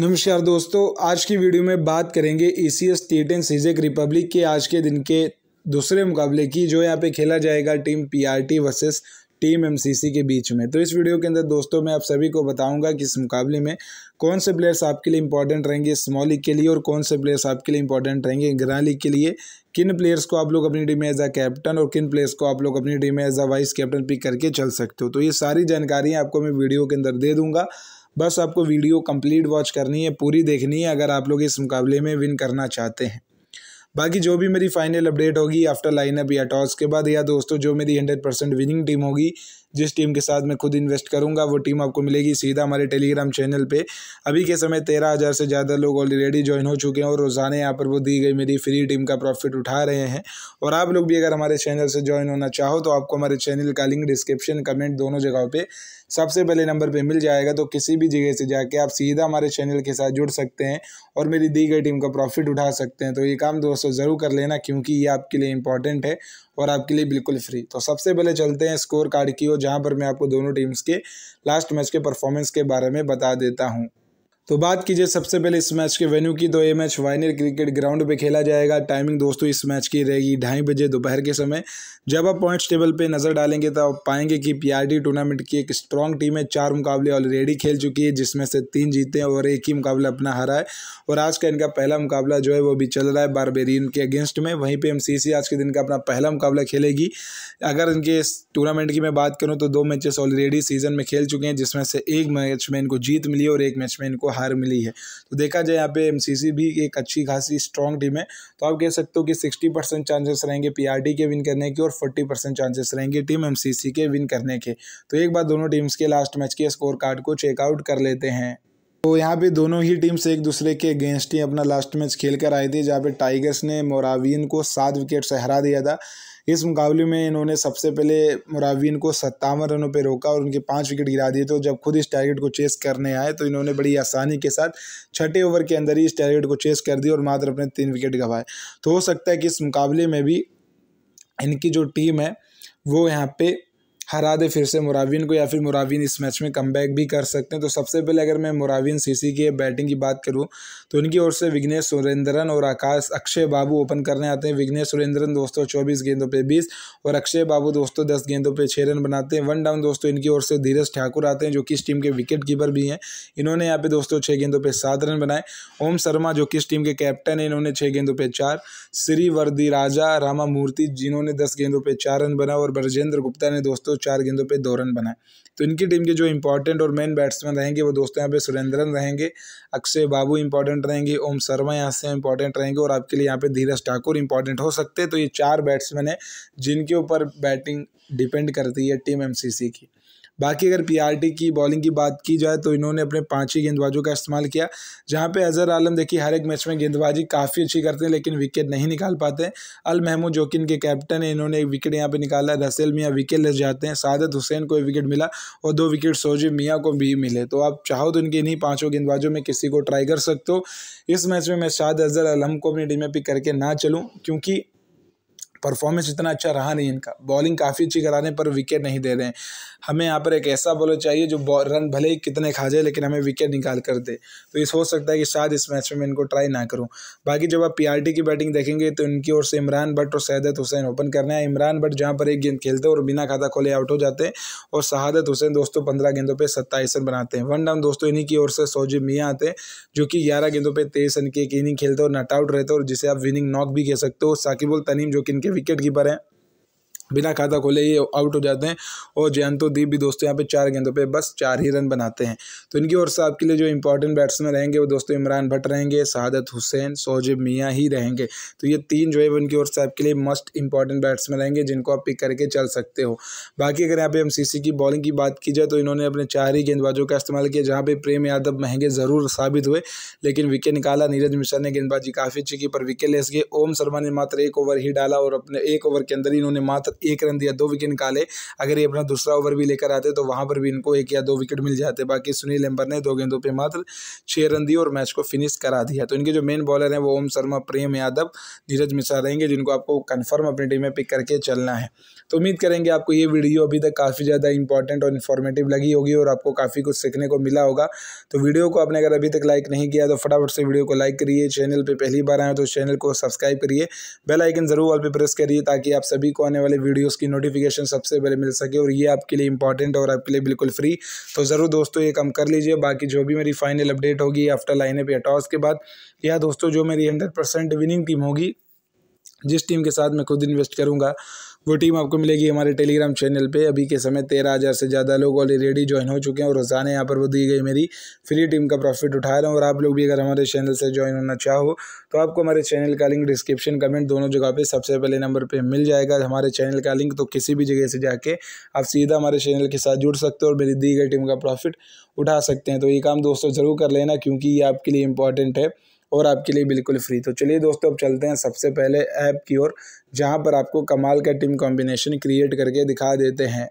नमस्कार दोस्तों आज की वीडियो में बात करेंगे E C S T ten सीजेक रिपब्लिक के आज के दिन के दूसरे मुकाबले की जो यहाँ पे खेला जाएगा team P R T versus team MCC के बीच में तो इस वीडियो के अंदर दोस्तों मैं आप सभी को बताऊंगा कि इस मुकाबले में कौन से प्लेयर्स आपके लिए इंपॉर्टेंट रहेंगे स्मॉल लीग के लिए और कौन से प्लेयर्स आपके लिए इंपॉर्टेंट रहेंगे ग्रह लीग के लिए किन प्लेयर्स को आप लोग अपनी टीम में एज अ कैप्टन और किन प्लेयर्स को आप लोग अपनी टीम में as a vice captain pick करके चल सकते हो तो ये सारी जानकारियाँ आपको मैं वीडियो के अंदर दे दूँगा बस आपको वीडियो कंप्लीट वॉच करनी है पूरी देखनी है अगर आप लोग इस मुकाबले में विन करना चाहते हैं बाकी जो भी मेरी फाइनल अपडेट होगी आफ्टर लाइनअप या टॉस के बाद या दोस्तों जो मेरी हंड्रेड परसेंट विनिंग टीम होगी जिस टीम के साथ मैं खुद इन्वेस्ट करूँगा वो टीम आपको मिलेगी सीधा हमारे टेलीग्राम चैनल पर अभी के समय तेरह हज़ार से ज़्यादा लोग ऑलरेडी ज्वाइन हो चुके हैं और रोज़ाना यहाँ पर वो दी गई मेरी फ्री टीम का प्रॉफिट उठा रहे हैं और आप लोग भी अगर हमारे चैनल से ज्वाइन होना चाहो तो आपको हमारे चैनल का लिंक डिस्क्रिप्शन कमेंट दोनों जगहों पर सबसे पहले नंबर पर मिल जाएगा तो किसी भी जगह से जाके आप सीधा हमारे चैनल के साथ जुड़ सकते हैं और मेरी दी गई टीम का प्रॉफिट उठा सकते हैं तो ये काम दोस्तों ज़रूर कर लेना क्योंकि ये आपके लिए इंपॉर्टेंट है और आपके लिए बिल्कुल फ्री तो सबसे पहले चलते हैं स्कोर कार्ड की ओर जहाँ पर मैं आपको दोनों टीम्स के लास्ट मैच के परफॉर्मेंस के बारे में बता देता हूँ तो बात कीजिए सबसे पहले इस मैच के वेन्यू की तो ये मैच वाइनर क्रिकेट ग्राउंड पे खेला जाएगा टाइमिंग दोस्तों इस मैच की रहेगी ढाई बजे दोपहर के समय जब आप पॉइंट्स टेबल पे नज़र डालेंगे तो आप पाएंगे कि पीआरडी टूर्नामेंट की एक स्ट्रॉन्ग टीम है चार मुकाबले ऑलरेडी खेल चुकी है जिसमें से तीन जीते हैं और एक ही मुकाबला अपना हरा है और आज का इनका पहला मुकाबला जो है वो भी चल रहा है बारबेरियन के अगेंस्ट में वहीं पर एम आज के दिन का अपना पहला मुकाबला खेलेगी अगर इनके टूर्नामेंट की मैं बात करूँ तो दो मैचेस ऑलरेडी सीजन में खेल चुके हैं जिसमें से एक मैच में इनको जीत मिली और एक मैच में इनको हार मिली है तो देखा जाए यहाँ पे एमसीसी भी एक अच्छी खासी स्ट्रॉन्ग टीम है तो आप कह सकते हो कि सिक्सटी परसेंट चांसेस रहेंगे पीआरडी के विन करने के और फोर्टी परसेंट चांसेस रहेंगे टीम एमसीसी के विन करने के तो एक बार दोनों टीम्स के लास्ट मैच के स्कोर कार्ड को चेकआउट कर लेते हैं तो यहाँ पे दोनों ही टीम्स एक दूसरे के अगेंस्ट ही अपना लास्ट मैच खेल कर आई थी जहाँ पे टाइगर्स ने मोरावियन को सात विकेट से हरा दिया था इस मुकाबले में इन्होंने सबसे पहले मुरावीन को सत्तावन रनों पर रोका और उनके पाँच विकेट गिरा दिए तो जब खुद इस टारगेट को चेस करने आए तो इन्होंने बड़ी आसानी के साथ छठे ओवर के अंदर ही इस टारगेट को चेस कर दिया और मात्र अपने तीन विकेट गंवाए तो हो सकता है कि इस मुकाबले में भी इनकी जो टीम है वो यहाँ पे हरा दे फिर से मुराविन को या फिर मुराविन इस मैच में कम भी कर सकते हैं तो सबसे पहले अगर मैं मुराविन सीसी की बैटिंग की बात करूँ तो इनकी ओर से विघ्नेश सुरेंद्रन और आकाश अक्षय बाबू ओपन करने आते हैं विघ्नेश सुरेंद्रन दोस्तों चौबीस गेंदों पर बीस और अक्षय बाबू दोस्तों दस गेंदों पर छः रन बनाते हैं वन डाउन दोस्तों इनकी ओर से धीरज ठाकुर आते हैं जो कि इस टीम के विकेट कीपर भी हैं इन्होंने यहाँ पे दोस्तों छः गेंदों पर सात रन बनाए ओम शर्मा जो कि इस टीम के कैप्टन है इन्होंने छः गेंदों पर चार श्री वर्दी राजा रामा मूर्ति जिन्होंने दस गेंदों पर चार रन बनाए और ब्रजेंद्र गुप्ता ने दोस्तों चार गेंदों पर दो रन बनाए तो इनकी टीम के जो इंपॉर्टेंट और मेन बैट्समैन रहेंगे वो दोस्तों यहाँ पे सुरेंद्रन रहेंगे अक्षय बाबू इंपॉर्टेंट इंपॉर्टेंट रहेंगे ओम शर्मा यहाँ से इंपॉर्टेंट रहेंगे और आपके लिए यहाँ पे धीरज ठाकुर इंपॉर्टेंट हो सकते हैं तो ये चार बैट्समैन हैं जिनके ऊपर बैटिंग डिपेंड करती है टीम एमसीसी की बाकी अगर पीआरटी की बॉलिंग की बात की जाए तो इन्होंने अपने पाँच ही गेंदबाजों का इस्तेमाल किया जहाँ पे अजहर आलम देखिए हर एक मैच में गेंदबाजी काफ़ी अच्छी करते हैं लेकिन विकेट नहीं निकाल पाते हैं अल महमूद जो कि इनके कैप्टन है इन्होंने एक विकेट यहाँ पे निकाला रसेल मियाँ विकेट ले जाते हैं सादत हुसैन को एक विकेट मिला और दो विकेट सोजी मियाँ को भी मिले तो आप चाहो तो इनके इन्हीं पाँचों गेंदबाजों में किसी को ट्राई कर सकते हो इस मैच में मैं शायद अजहर आलम को अपनी टीम में पिक करके ना चलूँ क्योंकि परफॉर्मेंस इतना अच्छा रहा नहीं इनका बॉलिंग काफ़ी अच्छी कराने पर विकेट नहीं दे रहे हैं हमें यहाँ पर एक ऐसा बॉलर चाहिए जो रन भले ही कितने खा जाए लेकिन हमें विकेट निकाल कर दे तो इस हो सकता है कि शायद इस मैच में मैं इनको ट्राई ना करूँ बाकी जब आप पी की बैटिंग देखेंगे तो इनकी ओर से इमरान भट्ट और शहदत हुसैन ओपन करने हैं इमरान भट्ट जहाँ पर एक गेंद खेलते और बिना खाता खोले आउट हो जाते हैं और शहादत हुसैन दोस्तों पंद्रह गेंदों पर सत्ताईस रन बनाते हैं वन डाउन दोस्तों इन्हीं की ओर से सोजी मियाँ आते हैं जो कि ग्यारह गेंदों पर तेईस रन की एक इनिंग खेलते और नट आउट रहते और जिसे आप विनिंग नॉक भी कह सकते हो साकिबुल तनीम जो कि इनके के विकेट कीपर हैं बिना खाता खोले ये आउट हो जाते हैं और जयंतो दीप भी दोस्तों यहाँ पे चार गेंदों पे बस चार ही रन बनाते हैं तो इनकी ओर से आपके लिए जो इंपॉर्टेंट बैट्समैन रहेंगे वो दोस्तों इमरान भट्ट रहेंगे शहादत हुसैन सोजिब मियाँ ही रहेंगे तो ये तीन जो है वो इनकी ओर से आपके लिए मस्ट इंपॉर्टेंट बैट्समैन रहेंगे जिनको आप पिक करके चल सकते हो बाकी अगर यहाँ पे एम की बॉलिंग की बात की जाए तो इन्होंने अपने चार ही गेंदबाजों का इस्तेमाल किया जहाँ पर प्रेम यादव महंगे ज़रूर साबित हुए लेकिन विकेट निकाला नीरज मिश्रा ने गेंदबाजी काफ़ी अच्छी की पर विकेट लेस गए ओम शर्मा ने मात्र एक ओवर ही डाला और अपने एक ओवर के अंदर ही इन्होंने मात्र एक रन दिया दो विकेट निकाले अगर ये अपना दूसरा ओवर भी लेकर आते तो वहाँ पर भी इनको एक या दो विकेट मिल जाते बाकी सुनील एम्बर ने दो गेंदों पर मात्र छः रन दिए और मैच को फिनिश करा दिया तो इनके जो मेन बॉलर हैं वो ओम शर्मा प्रेम यादव धीरज मिश्रा रहेंगे जिनको आपको कन्फर्म अपनी टीम में पिक करके चलना है तो उम्मीद करेंगे आपको ये वीडियो अभी तक काफ़ी ज़्यादा इंपॉर्टेंट और इन्फॉर्मेटिव लगी होगी और आपको काफ़ी कुछ सीखने को मिला होगा तो वीडियो को आपने अगर अभी तक लाइक नहीं किया तो फटाफट से वीडियो को लाइक करिए चैनल पर पहली बार आए तो चैनल को सब्सक्राइब करिए बेल आइकन ज़रूर ऑल पर प्रेस करिए ताकि आप सभी को आने वाले वीडियोज़ की नोटिफिकेशन सबसे पहले मिल सके और ये आपके लिए इंपॉर्टेंट और आपके लिए बिल्कुल फ्री तो ज़रूर दोस्तों ये काम कर लीजिए बाकी जो भी मेरी फाइनल अपडेट होगी आफ्टर लाइनअप या टॉस के बाद या दोस्तों जो मेरी हंड्रेड परसेंट विनिंग टीम होगी जिस टीम के साथ मैं खुद इन्वेस्ट करूँगा वो टीम आपको मिलेगी हमारे टेलीग्राम चैनल पे अभी के समय तेरह हज़ार से ज़्यादा लोग ऑलरेडी ज्वाइन हो चुके हैं और रोज़ाना यहाँ पर वो दी गई मेरी फ्री टीम का प्रॉफिट उठा रहे हैं और आप लोग भी अगर हमारे चैनल से ज्वाइन होना चाहो तो आपको हमारे चैनल का लिंक डिस्क्रिप्शन कमेंट दोनों जगह पर सबसे पहले नंबर पर मिल जाएगा हमारे चैनल का लिंक तो किसी भी जगह से जाके आप सीधा हमारे चैनल के साथ जुड़ सकते हो और मेरी दी गई टीम का प्रॉफिट उठा सकते हैं तो ये काम दोस्तों ज़रूर कर लेना क्योंकि ये आपके लिए इंपॉर्टेंट है और आपके लिए बिल्कुल फ्री तो चलिए दोस्तों अब चलते हैं सबसे पहले ऐप की ओर जहाँ पर आपको कमाल का टीम कॉम्बिनेशन क्रिएट करके दिखा देते हैं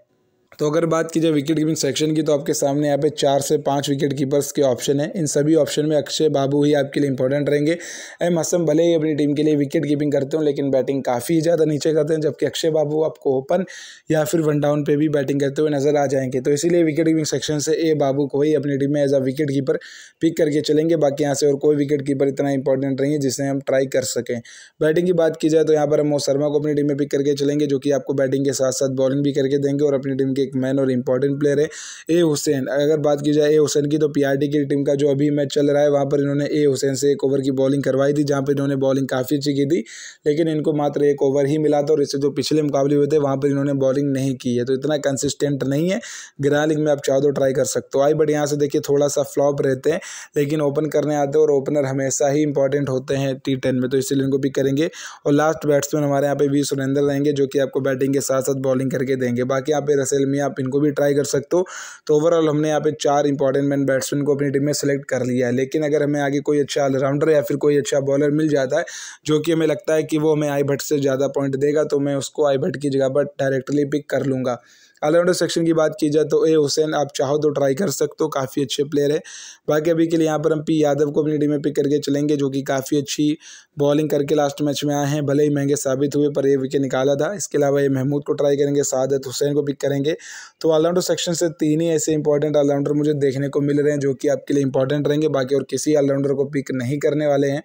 तो अगर बात की जाए विकेट कीपिंग सेक्शन की तो आपके सामने यहाँ पे चार से पाँच विकेट कीपर्स के ऑप्शन हैं इन सभी ऑप्शन में अक्षय बाबू ही आपके लिए इंपॉर्टेंट रहेंगे एम हसम भले ही अपनी टीम के लिए विकेट कीपिंग करते हो लेकिन बैटिंग काफ़ी ज़्यादा नीचे करते हैं जबकि अक्षय बाबू आपको ओपन या फिर वन डाउन पर भी बैटिंग करते हुए नजर आ जाएंगे तो इसीलिए विकेट कीपिंग सेक्शन से ए बाबू को ही अपनी टीम में as a wicket keeper pick करके चलेंगे बाकी यहाँ से और कोई विकेट कीपर इतना इंपॉर्टेंट नहीं है जिसे हम ट्राई कर सकें बैटिंग की बात की जाए तो यहाँ पर हम मोह शर्मा को अपनी टीम में पिक करके चलेंगे जो कि आपको बैटिंग के साथ साथ बॉलिंग भी करके देंगे और अपनी टीम के एक मैन और इम्पॉर्टेंट प्लेयर है ए हुसैन अगर बात की जाए ए हुसैन की तो पी की टीम का जो अभी मैच चल रहा है वहाँ पर इन्होंने ए हुसैन से एक ओवर की बॉलिंग करवाई थी जहाँ पर इन्होंने बॉलिंग काफ़ी अच्छी की थी लेकिन इनको मात्र एक ओवर ही मिला था और इससे जो पिछले मुकाबले हुए थे वहाँ पर इन्होंने बॉलिंग नहीं की है तो इतना कंसिस्टेंट नहीं है ग्रैंड लीग में आप चाहो तो ट्राई कर सकते हो आई बट यहाँ से देखिए थोड़ा सा फ्लॉप रहते हैं लेकिन ओपन करने आते हैं और ओपनर हमेशा ही इंपॉर्टेंट होते हैं टी टेन में तो इसीलिए इनको पिक करेंगे और लास्ट बैट्समैन हमारे यहाँ पे वी सुरेंद्र रहेंगे जो कि आपको बैटिंग के साथ साथ बॉलिंग करके देंगे बाकी यहाँ पे रसेल में आप इनको भी ट्राई कर सकते हो तो ओवरऑल हमने यहाँ पे चार इंपॉर्टेंट मैन बैट्समैन को अपनी टीम में सेलेक्ट कर लिया है लेकिन अगर हमें आगे कोई अच्छा ऑलराउंडर या फिर कोई अच्छा बॉलर मिल जाता है जो कि हमें लगता है कि वो हमें आई भट्ट से ज़्यादा पॉइंट देगा तो मैं उसको आई भट्ट की जगह पर डायरेक्टली पिक कर लूँगा ऑलराउंडर सेक्शन की बात की जाए तो ए हुसैन आप चाहो तो ट्राई कर सकते हो काफ़ी अच्छे प्लेयर है बाकी अभी के लिए यहाँ पर हम पी यादव को अपनी टीम में पिक करके चलेंगे जो कि काफ़ी अच्छी बॉलिंग करके लास्ट मैच में आए हैं भले ही महंगे साबित हुए पर ये विकेट निकाला था इसके अलावा ये महमूद को ट्राई करेंगे सादत हुसैन को पिक करेंगे तो ऑलराउंडर सेक्शन से तीन ही ऐसे इंपॉर्टेंट ऑलराउंडर मुझे देखने को मिल रहे हैं जो कि आपके लिए इंपॉर्टेंट रहेंगे बाकी और किसी ऑलराउंडर को पिक नहीं करने वाले हैं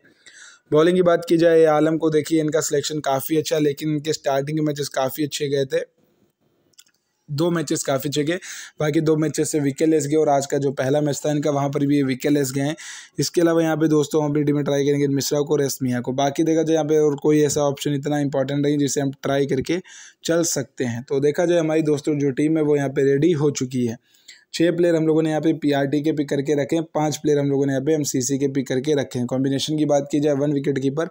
बॉलिंग की बात की जाए आलम को देखिए इनका सिलेक्शन काफ़ी अच्छा लेकिन इनके स्टार्टिंग मैचेस काफ़ी अच्छे गए थे दो मैचेस काफ़ी चेके बाकी दो मैचेस से विकेट लेस गए और आज का जो पहला मैच था इनका वहाँ पर भी ये विकेट लेस गए हैं इसके अलावा यहाँ पे दोस्तों हम अपनी टीम में ट्राई करेंगे मिश्रा को रेस मियाँ को बाकी देखा जाए यहाँ पे और कोई ऐसा ऑप्शन इतना इंपॉर्टेंट नहीं जिसे हम ट्राई करके चल सकते हैं तो देखा जाए हमारी दोस्तों जो टीम है वो यहाँ पर रेडी हो चुकी है छः प्लेयर हम लोगों ने यहाँ पे पीआरटी के पिक करके रखे हैं पाँच प्लेयर हम लोगों ने यहाँ पे एमसीसी के पिक करके रखे हैं कॉम्बिनेशन की बात की जाए one wicket keeper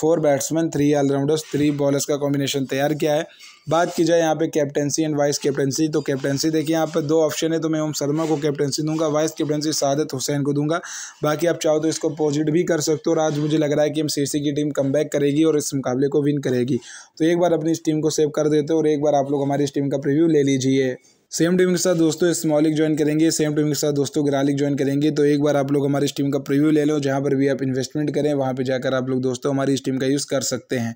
four batsman three allrounders three bowlers का कॉम्बिनेशन तैयार किया है बात की जाए यहाँ पे कैप्टेंसी एंड वाइस कैप्टेंसी तो कैप्टेंसी देखिए यहाँ पर दो ऑप्शन है तो मैं ओम शर्मा को कैप्टेंसी दूंगा वाइस कैप्टेंसी सादत हुसैन को दूंगा बाकी आप चाहो तो इसको पॉजिट भी कर सकते हो और आज मुझे लग रहा है कि हम सी की टीम कम करेगी और इस मुकाबले को विन करेगी तो एक बार अपनी इस टीम को सेव कर देते हो और एक बार आप लोग हमारी इस टीम का प्रिव्यू ले लीजिए सेम टीम के साथ दोस्तों स्मॉलिक ज्वाइन करेंगे सेम टीम के साथ दोस्तों ग्रालिक ज्वाइन करेंगे तो एक बार आप लोग हमारी इस टीम का प्रीव्यू ले लो जहाँ पर भी आप इन्वेस्टमेंट करें वहाँ पर जाकर आप लोग दोस्तों हमारी इस टीम का यूज़ कर सकते हैं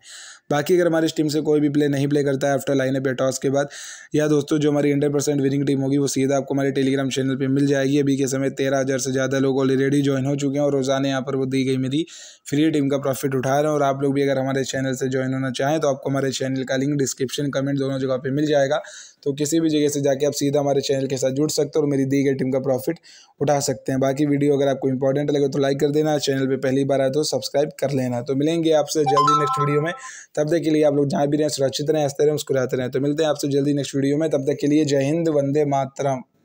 बाकी अगर हमारी टीम से कोई भी प्ले नहीं प्ले करता है आफ्टर लाइन अप टॉस के बाद या दोस्तों जो हमारी हंड्रेड परसेंट विनिंग टीम होगी वो सीधा आपको हमारे टेलीग्राम चैनल पर मिल जाएगी अभी के समय तेरह हज़ार से ज़्यादा लोग ऑलरेडी ज्वाइन हो चुके हैं और रोज़ाना यहाँ पर वो दी गई मेरी फ्री टीम का प्रॉफिट उठा रहे हैं और आप लोग भी अगर हमारे चैनल से ज्वाइन होना चाहें तो आपको हमारे चैनल का लिंक डिस्क्रिप्शन कमेंट दोनों जगह पर मिल जाएगा तो किसी भी जगह से जाके आप सीधा हमारे चैनल के साथ जुड़ सकते हो और मेरी दी गई टीम का प्रॉफिट उठा सकते हैं बाकी वीडियो अगर आपको इंपॉर्टेंट लगे तो लाइक कर देना चैनल पर पहली बार आए तो सब्सक्राइब कर लेना तो मिलेंगे आपसे जल्दी नेक्स्ट वीडियो में तब तक के लिए आप लोग जहाँ भी रहें सुरक्षित रहें हंसते रहें मुस्कुराते रहें तो मिलते हैं आपसे जल्दी नेक्स्ट वीडियो में तब तक के लिए जय हिंद वंदे मातरम